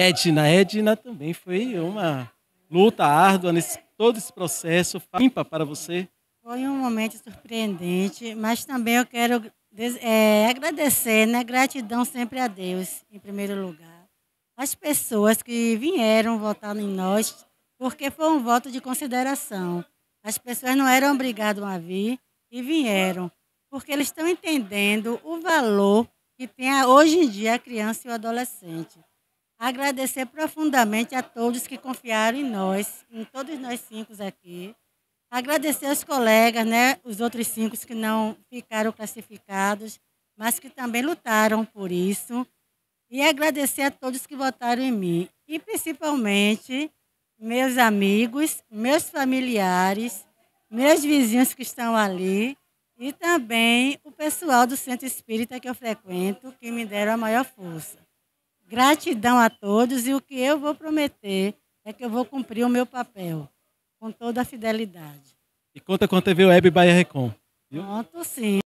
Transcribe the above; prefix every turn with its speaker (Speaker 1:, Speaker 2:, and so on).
Speaker 1: Edna, Edna também foi uma luta árdua nesse todo esse processo. Limpa para você.
Speaker 2: Foi um momento surpreendente, mas também eu quero é, agradecer, né? Gratidão sempre a Deus, em primeiro lugar. As pessoas que vieram votar em nós, porque foi um voto de consideração. As pessoas não eram obrigadas a vir e vieram, porque eles estão entendendo o valor que tem hoje em dia a criança e o adolescente. Agradecer profundamente a todos que confiaram em nós, em todos nós cinco aqui. Agradecer aos colegas, né, os outros cinco que não ficaram classificados, mas que também lutaram por isso. E agradecer a todos que votaram em mim. E principalmente meus amigos, meus familiares, meus vizinhos que estão ali e também o pessoal do centro espírita que eu frequento, que me deram a maior força. Gratidão a todos e o que eu vou prometer é que eu vou cumprir o meu papel com toda a
Speaker 1: fidelidade. E conta com a TV Web Bahia Recom. Conto sim.